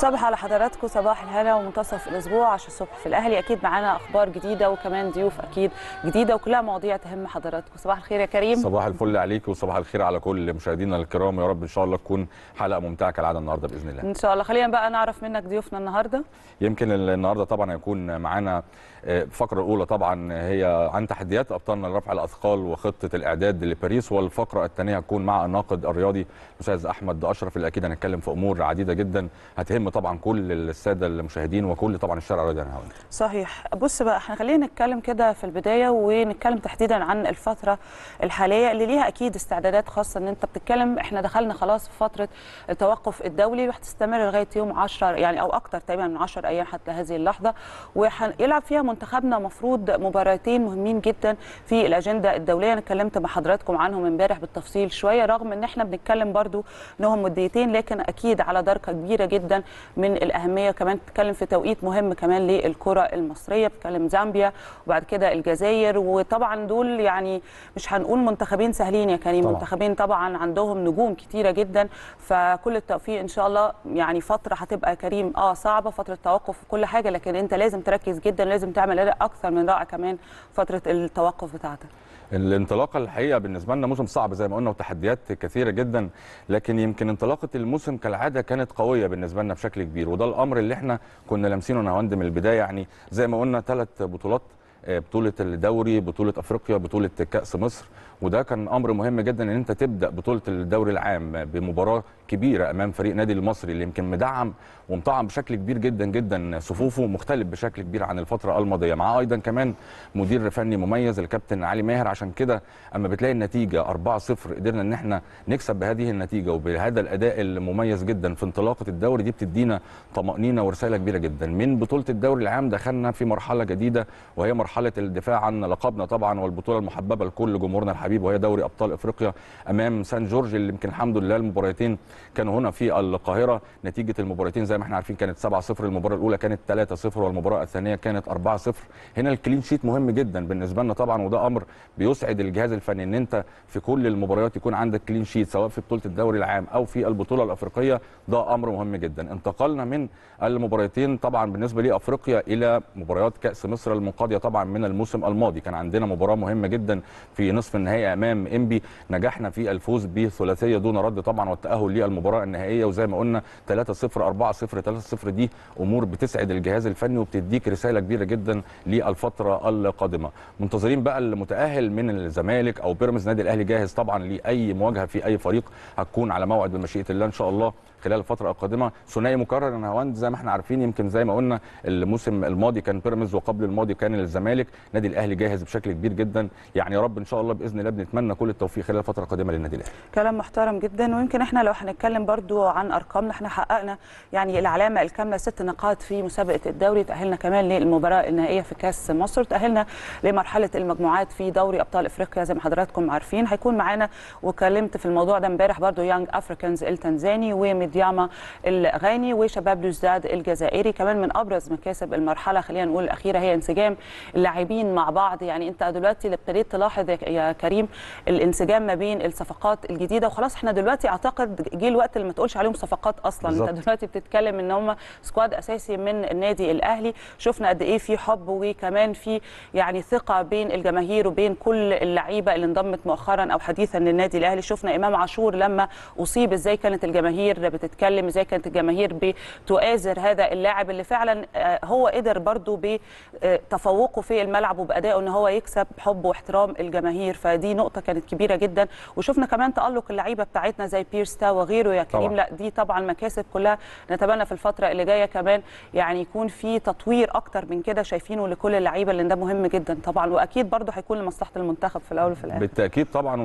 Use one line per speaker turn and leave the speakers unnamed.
صباح على حضراتكم صباح الهنا ومنتصف الاسبوع 10 الصبح في الاهلي اكيد معانا اخبار جديده وكمان ضيوف اكيد جديده وكلها مواضيع تهم حضراتكم صباح الخير يا كريم صباح
الفل عليك وصباح الخير على كل مشاهدينا الكرام يا رب ان شاء الله تكون حلقه ممتعه كالعاده النهارده باذن الله
ان شاء الله خلينا بقى نعرف منك ضيوفنا النهارده
يمكن النهارده طبعا هيكون معانا الفقره آه، الاولى طبعا هي عن تحديات ابطالنا لرفع الاثقال وخطه الاعداد لباريس والفقره الثانيه هتكون مع الناقد الرياضي الاستاذ احمد اشرف اللي اكيد هنتكلم في امور عديده جدا هتهم طبعا كل الساده المشاهدين وكل طبعا الشارع الرياضي النهاوي
صحيح بص بقى احنا خلينا نتكلم كده في البدايه ونتكلم تحديدا عن الفتره الحاليه اللي ليها اكيد استعدادات خاصه ان انت بتتكلم احنا دخلنا خلاص في فتره التوقف الدولي وهتستمر لغايه يوم 10 يعني او اكتر تقريبا من 10 ايام حتى هذه اللحظه وهيلعب فيها منتخبنا مفروض مباراتين مهمين جدا في الاجنده الدوليه انا اتكلمت مع حضراتكم عنهم امبارح بالتفصيل شويه رغم ان احنا بنتكلم برضو انهم وديتين لكن اكيد على درجه كبيره جدا من الاهميه كمان بتتكلم في توقيت مهم كمان للكره المصريه بتتكلم زامبيا وبعد كده الجزائر وطبعا دول يعني مش هنقول منتخبين سهلين يا كريم طبعا. منتخبين طبعا عندهم نجوم كتيره جدا فكل التوفيق ان شاء الله يعني فتره هتبقى كريم اه صعبه فتره توقف وكل حاجه لكن انت لازم تركز جدا لازم تعمل اكثر من رائع كمان فتره التوقف بتاعتك
الانطلاقه الحقيقه بالنسبه لنا موسم صعب زي ما قلنا وتحديات كثيره جدا لكن يمكن انطلاقه الموسم كالعاده كانت قويه بالنسبه لنا بشكل كبير وده الامر اللي احنا كنا لامسينه انا من البدايه يعني زي ما قلنا ثلاث بطولات آه، بطوله الدوري بطوله افريقيا بطوله كاس مصر وده كان امر مهم جدا ان انت تبدا بطوله الدوري العام بمباراه كبيره امام فريق نادي المصري اللي يمكن مدعم ومطعم بشكل كبير جدا جدا صفوفه مختلف بشكل كبير عن الفتره الماضيه معاه ايضا كمان مدير فني مميز الكابتن علي ماهر عشان كده اما بتلاقي النتيجه 4-0 قدرنا ان احنا نكسب بهذه النتيجه وبهذا الاداء المميز جدا في انطلاقه الدوري دي بتدينا طمانينه ورساله كبيره جدا من بطوله الدوري العام دخلنا في مرحله جديده وهي مرحله مرحله الدفاع عن لقبنا طبعا والبطوله المحببه لكل جمهورنا الحبيب وهي دوري ابطال افريقيا امام سان جورج اللي يمكن الحمد لله المباراتين كانوا هنا في القاهره نتيجه المباراتين زي ما احنا عارفين كانت 7-0 المباراه الاولى كانت 3-0 والمباراه الثانيه كانت 4-0 هنا الكلين شيت مهم جدا بالنسبه لنا طبعا وده امر بيسعد الجهاز الفني ان انت في كل المباريات يكون عندك كلين شيت سواء في بطوله الدوري العام او في البطوله الافريقيه ده امر مهم جدا انتقلنا من المباراتين طبعا بالنسبه لافريقيا الى مباريات كاس مصر المنقضيه طبعا من الموسم الماضي كان عندنا مباراه مهمه جدا في نصف النهائي امام انبي نجحنا في الفوز بثلاثيه دون رد طبعا والتاهل للمباراه النهائيه وزي ما قلنا 3 0 4 0 3 0 دي امور بتسعد الجهاز الفني وبتديك رساله كبيره جدا للفتره القادمه منتظرين بقى المتاهل من الزمالك او بيراميدز النادي الاهلي جاهز طبعا لاي مواجهه في اي فريق هتكون على موعد بمشيئه الله ان شاء الله خلال الفتره القادمه ثنائي مكرر نهاوند زي ما احنا عارفين يمكن زي ما قلنا الموسم الماضي كان بيراميدز وقبل الماضي كان الزمالك نادي الاهلي جاهز بشكل كبير جدا يعني يا رب ان شاء الله باذن الله بنتمنى كل التوفيق خلال الفتره القادمه للنادي الاهلي
كلام محترم جدا ويمكن احنا لو هنتكلم برضو عن ارقامنا احنا حققنا يعني العلامه الكامله ست نقاط في مسابقه الدوري تاهلنا كمان للمباراه النهائيه في كاس مصر تاهلنا لمرحله المجموعات في دوري ابطال افريقيا زي ما حضراتكم عارفين هيكون معانا وكلمت في الموضوع ده امبارح برضو يانج افريكانز التنزاني وميد دياما الغاني وشباب لوزداد الجزائري كمان من ابرز مكاسب المرحله خلينا نقول الاخيره هي انسجام اللاعبين مع بعض يعني انت دلوقتي ابتديت تلاحظ يا كريم الانسجام ما بين الصفقات الجديده وخلاص احنا دلوقتي اعتقد جه الوقت اللي ما تقولش عليهم صفقات اصلا بالزبط. انت دلوقتي بتتكلم ان هم سكواد اساسي من النادي الاهلي شفنا قد ايه في حب وكمان في يعني ثقه بين الجماهير وبين كل اللعيبه اللي انضمت مؤخرا او حديثا للنادي الاهلي شفنا امام عاشور لما اصيب ازاي كانت الجماهير بتتكلم ازاي كانت الجماهير بتؤازر هذا اللاعب اللي فعلا آه، هو قدر برضو بتفوقه آه، في الملعب وبادائه ان هو يكسب حب واحترام الجماهير فدي نقطه كانت كبيره جدا وشفنا كمان تالق اللعيبه بتاعتنا زي بيرستا وغيره يا كريم طبعا. لا دي طبعا مكاسب كلها نتمنى في الفتره اللي جايه كمان يعني يكون في تطوير اكتر من كده شايفينه لكل اللعيبه لان ده مهم جدا طبعا واكيد برضو هيكون لمصلحه المنتخب في الاول وفي الاخر
بالتاكيد طبعا